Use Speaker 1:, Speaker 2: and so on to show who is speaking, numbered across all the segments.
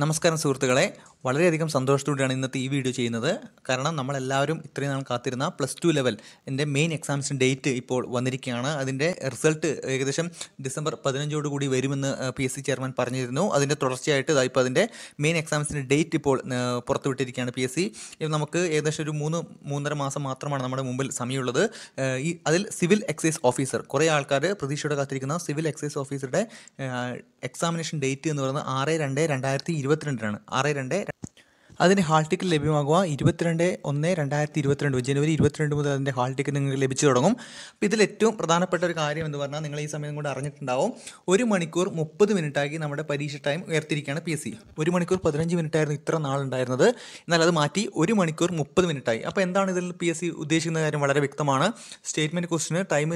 Speaker 1: നമസ്കാരം സുഹൃത്തുക്കളെ വളരെയധികം സന്തോഷത്തോടെയാണ് ഇന്നത്തെ ഈ വീഡിയോ ചെയ്യുന്നത് കാരണം നമ്മളെല്ലാവരും ഇത്രയും നാൾ കാത്തിരുന്ന പ്ലസ് ടു ലെവൽ എൻ്റെ മെയിൻ എക്സാംസിൻ്റെ ഡേറ്റ് ഇപ്പോൾ വന്നിരിക്കുകയാണ് അതിൻ്റെ റിസൾട്ട് ഏകദേശം ഡിസംബർ പതിനഞ്ചോടുകൂടി വരുമെന്ന് പി എസ് സി ചെയർമാൻ പറഞ്ഞിരുന്നു അതിൻ്റെ തുടർച്ചയായിട്ട് ഇപ്പോൾ അതിൻ്റെ മെയിൻ എക്സാംസിൻ്റെ ഡേറ്റ് ഇപ്പോൾ പുറത്തുവിട്ടിരിക്കുകയാണ് പി എസ് സി നമുക്ക് ഏകദേശം ഒരു മൂന്ന് മൂന്നര മാസം മാത്രമാണ് നമ്മുടെ മുമ്പിൽ സമയമുള്ളത് ഈ അതിൽ സിവിൽ എക്സൈസ് ഓഫീസർ കുറേ ആൾക്കാർ പ്രതീക്ഷയോടെ കാത്തിരിക്കുന്ന സിവിൽ എക്സൈസ് ഓഫീസറുടെ എക്സാമിനേഷൻ ഡേറ്റ് എന്ന് പറയുന്നത് ആറ് രണ്ട് രണ്ടായിരത്തി ഇരുപത്തിരണ്ടിനാണ് ആറ് രണ്ട് അതിന് ഹാൾ ടിക്കറ്റ് ലഭ്യമാകുക ഇരുപത്തിരണ്ട് ഒന്ന് രണ്ടായിരത്തി ഇരുപത്തിരണ്ട് ജനുവരി ഇരുപത്തിരണ്ട് മുതൽ അതിൻ്റെ ഹാൾ ടിക്കറ്റ് നിങ്ങൾക്ക് ലഭിച്ചു തുടങ്ങും അപ്പോൾ ഇതിൽ ഏറ്റവും പ്രധാനപ്പെട്ട ഒരു കാര്യം എന്ന് പറഞ്ഞാൽ നിങ്ങൾ ഈ സമയം കൊണ്ട് അറിഞ്ഞിട്ടുണ്ടാവും ഒരു മണിക്കൂർ മുപ്പത് മിനിറ്റാക്കി നമ്മുടെ പരീക്ഷ ടൈം ഉയർത്തിയിരിക്കുകയാണ് പി എസ് സി ഒരു മണിക്കൂർ പതിനഞ്ച് ആയിരുന്നു ഇത്ര നാളുണ്ടായിരുന്നത് എന്നാൽ അത് മാറ്റി ഒരു മണിക്കൂർ മുപ്പത് മിനിറ്റായി അപ്പോൾ എന്താണ് ഇതിൽ പി എസ് സി ഉദ്ദേശിക്കുന്ന കാര്യം വളരെ വ്യക്തമാണ് സ്റ്റേറ്റ്മെൻറ്റ് ക്വസ്റ്റിന് ടൈം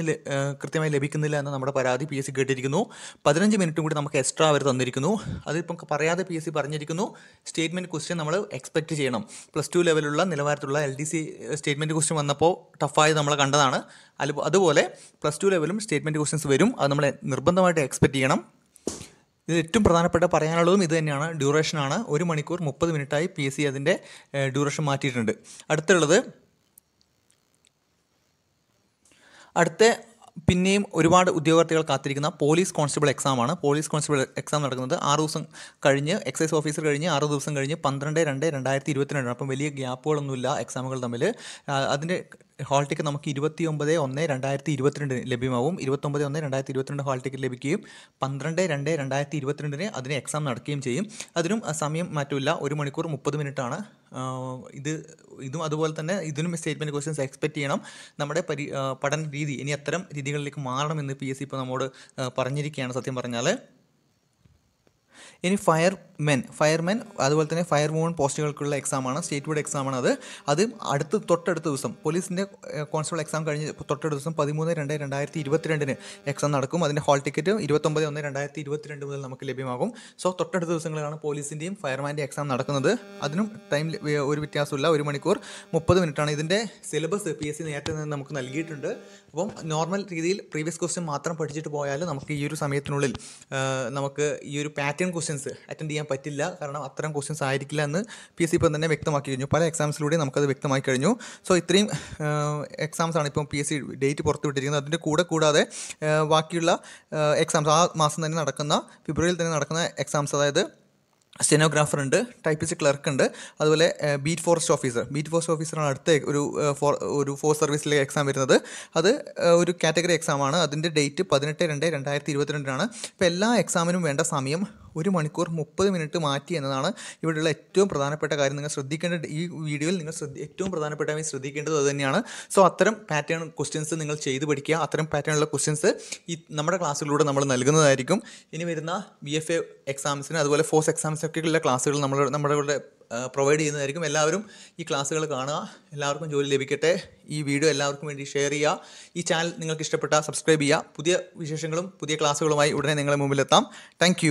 Speaker 1: കൃത്യമായി ലഭിക്കുന്നില്ല എന്ന നമ്മുടെ പരാതി പി എസ് സി കേട്ടിരിക്കുന്നു പതിനഞ്ച് മിനിറ്റും കൂടി നമുക്ക് എക്സ്ട്രാ അവർ തന്നിരിക്കുന്നു അതിപ്പം പറയാതെ പി എസ് സി പറഞ്ഞിരിക്കുന്നു സ്റ്റേറ്റ്മെൻറ്റ് ക്വസ്റ്റ്യൻ നമ്മൾ എക്സ്പെക്റ്റ് ചെയ്യണം പ്ലസ് ടു ലെവലുള്ള നിലവാരത്തിലുള്ള L D C statement question വന്നപ്പോൾ ടഫായി നമ്മൾ കണ്ടതാണ് അല്ല അതുപോലെ പ്ലസ് ടു ലെവലും സ്റ്റേറ്റ്മെൻറ്റ് ക്വസ്റ്റ്യൻസ് വരും അത് നമ്മൾ നിർബന്ധമായിട്ട് എക്സ്പെക്റ്റ് ചെയ്യണം ഇതിൽ ഏറ്റവും പ്രധാനപ്പെട്ട പറയാനുള്ളതും ഇത് തന്നെയാണ് ഡ്യൂറേഷനാണ് ഒരു മണിക്കൂർ മുപ്പത് മിനിറ്റായി പി എസ് സി അതിൻ്റെ ഡ്യൂറേഷൻ മാറ്റിയിട്ടുണ്ട് അടുത്തുള്ളത് അടുത്ത പിന്നെയും ഒരുപാട് ഉദ്യോഗാർത്ഥികൾ കാത്തിരിക്കുന്ന പോലീസ് കോൺസ്റ്റബിൾ എക്സാമാണ് പോലീസ് കോൺസ്റ്റബിൾ എക്സാം നടക്കുന്നത് ആറ് ദിവസം കഴിഞ്ഞ് എക്സൈസ് ഓഫീസർ കഴിഞ്ഞ് ആറ് ദിവസം കഴിഞ്ഞ് പന്ത്രണ്ട് രണ്ട് രണ്ടായിരത്തി ഇരുപത്തിരണ്ടാണ് അപ്പം വലിയ ഗ്യാപ്പുകളൊന്നുമില്ല എക്സാമുകൾ തമ്മിൽ അതിൻ്റെ ഹാൾ ടിക്കറ്റ് നമുക്ക് ഇരുപത്തി ഒമ്പത് ഒന്ന് രണ്ടായിരത്തി ഇരുപത്തിരണ്ട് ലഭ്യമാവും ഇരുപത്തൊമ്പത് ഒന്ന് രണ്ടായിരത്തി ഇരുപത്തിരണ്ട് ഹാൾ ടിക്കറ്റ് ലഭിക്കുകയും പന്ത്രണ്ട് രണ്ട് രണ്ടായിരത്തി ഇരുപത്തിരണ്ടിന് അതിന് എക്സാം നടക്കുകയും ചെയ്യും അതിനും സമയം മാറ്റമില്ല ഒരു മണിക്കൂർ മുപ്പത് മിനിറ്റാണ് ഇത് ഇതും അതുപോലെ തന്നെ ഇതിനും സ്റ്റേറ്റ്മെൻറ്റ് ക്വസ്റ്റ്യൻസ് എക്സ്പെക്ട് ചെയ്യണം നമ്മുടെ പരി പഠന രീതി ഇനി അത്തരം രീതികളിലേക്ക് മാറണം എന്ന് പി എസ് സി ഇപ്പോൾ നമ്മോട് പറഞ്ഞിരിക്കുകയാണ് സത്യം പറഞ്ഞാൽ ഇനി ഫയർ മെൻ ഫയർമെൻ അതുപോലെ തന്നെ ഫയർ വുമൺ പോസ്റ്റുകൾക്കുള്ള എക്സാമാണ് സ്റ്റേറ്റ് ബോർഡ് എക്സാമാണ് അത് അത് അടുത്ത് തൊട്ടടുത്ത ദിവസം പോലീസിൻ്റെ കോൺസ്റ്റബിൾ എക്സാം കഴിഞ്ഞ് തൊട്ടടുത്ത ദിവസം പതിമൂന്ന് രണ്ട് രണ്ടായിരത്തി ഇരുപത്തിരണ്ടിന് എക്സാം നടക്കും അതിൻ്റെ ഹാൾ ടിക്കറ്റ് ഇരുപത്തൊമ്പത് ഒന്ന് രണ്ടായിരത്തി ഇരുപത്തിരണ്ട് മുതൽ നമുക്ക് ലഭ്യമാകും സോ തൊട്ടടുത്ത ദിവസങ്ങളിലാണ് പോലീസിൻ്റെയും ഫയർമാൻ്റെ എക്സാം നടക്കുന്നത് അതിനും ടൈം ഒരു വ്യത്യാസമില്ല ഒരു മണിക്കൂർ മുപ്പത് മിനിറ്റാണ് ഇതിൻ്റെ സിലബസ് പി എസ് സി നേരത്തെ നിന്ന് നമുക്ക് നൽകിയിട്ടുണ്ട് അപ്പം നോർമൽ രീതിയിൽ പ്രീവിയസ് ക്വസ്റ്റ്യൻ മാത്രം പഠിച്ചിട്ട് പോയാൽ നമുക്ക് ഈ ഒരു സമയത്തിനുള്ളിൽ നമുക്ക് ഈ ഒരു പാറ്റേൺ ക്വസ്റ്റ്യൻസ് അറ്റൻഡ് ചെയ്യാൻ പറ്റില്ല കാരണം അത്തരം ക്വസ്റ്റ്യൻസ് ആയിരിക്കില്ല എന്ന് പി എസ് സി ഇപ്പം തന്നെ വ്യക്തമാക്കി കഴിഞ്ഞു പല എക്സാംസിലൂടെ നമുക്കത് വ്യക്തമാക്കി കഴിഞ്ഞു സോ ഇത്രയും എക്സാംസാണ് ഇപ്പം പി എസ് സി ഡേറ്റ് പുറത്തുവിട്ടിരിക്കുന്നത് അതിൻ്റെ കൂടെ കൂടാതെ ബാക്കിയുള്ള എക്സാംസ് ആ മാസം തന്നെ നടക്കുന്ന ഫെബ്രുവരിയിൽ തന്നെ നടക്കുന്ന എക്സാംസ് അതായത് സ്റ്റെനോഗ്രാഫർ ഉണ്ട് ടൈപ്പിസ്റ്റ് ക്ലർക്ക് ഉണ്ട് അതുപോലെ beat forest officer beat forest ഓഫീസറാണ് അടുത്ത ഒരു ഫോർ ഒരു ഫോർ സർവീസിലെ എക്സാം വരുന്നത് അത് ഒരു കാറ്റഗറി എക്സാമാണ് അതിൻ്റെ ഡേറ്റ് പതിനെട്ട് രണ്ട് രണ്ടായിരത്തി ഇരുപത്തിരണ്ടിനാണ് അപ്പോൾ എല്ലാ എക്സാമിനും വേണ്ട സമയം ഒരു മണിക്കൂർ മുപ്പത് മിനിറ്റ് മാറ്റി എന്നതാണ് ഇവിടെയുള്ള ഏറ്റവും പ്രധാനപ്പെട്ട കാര്യം നിങ്ങൾ ശ്രദ്ധിക്കേണ്ട ഈ വീഡിയോയിൽ നിങ്ങൾ ശ്രദ്ധ ഏറ്റവും പ്രധാനപ്പെട്ടതായി ശ്രദ്ധിക്കേണ്ടത് അത് തന്നെയാണ് സോ അത്തരം പാറ്റേൺ ക്വസ്റ്റ്യൻസ് നിങ്ങൾ ചെയ്ത് പഠിക്കുക അത്തരം പാറ്റേണുള്ള ക്വസ്റ്റ്യൻസ് ഈ നമ്മുടെ ക്ലാസ്സിലൂടെ നമ്മൾ നൽകുന്നതായിരിക്കും ഇനി വരുന്ന ബി എഫ് എ എക്സാംസിന് അതുപോലെ ഫോഴ്സ് എക്സാംസിനൊക്കെയുള്ള ക്ലാസ്സുകൾ നമ്മൾ നമ്മുടെ പ്രൊവൈഡ് ചെയ്യുന്നതായിരിക്കും എല്ലാവരും ഈ ക്ലാസ്സുകൾ കാണുക എല്ലാവർക്കും ജോലി ലഭിക്കട്ടെ ഈ വീഡിയോ എല്ലാവർക്കും വേണ്ടി ഷെയർ ചെയ്യുക ഈ ചാനൽ നിങ്ങൾക്ക് ഇഷ്ടപ്പെട്ടാൽ സബ്സ്ക്രൈബ് ചെയ്യുക പുതിയ വിശേഷങ്ങളും പുതിയ ക്ലാസ്സുകളുമായി ഉടനെ നിങ്ങളുടെ മുമ്പിലെത്താം താങ്ക്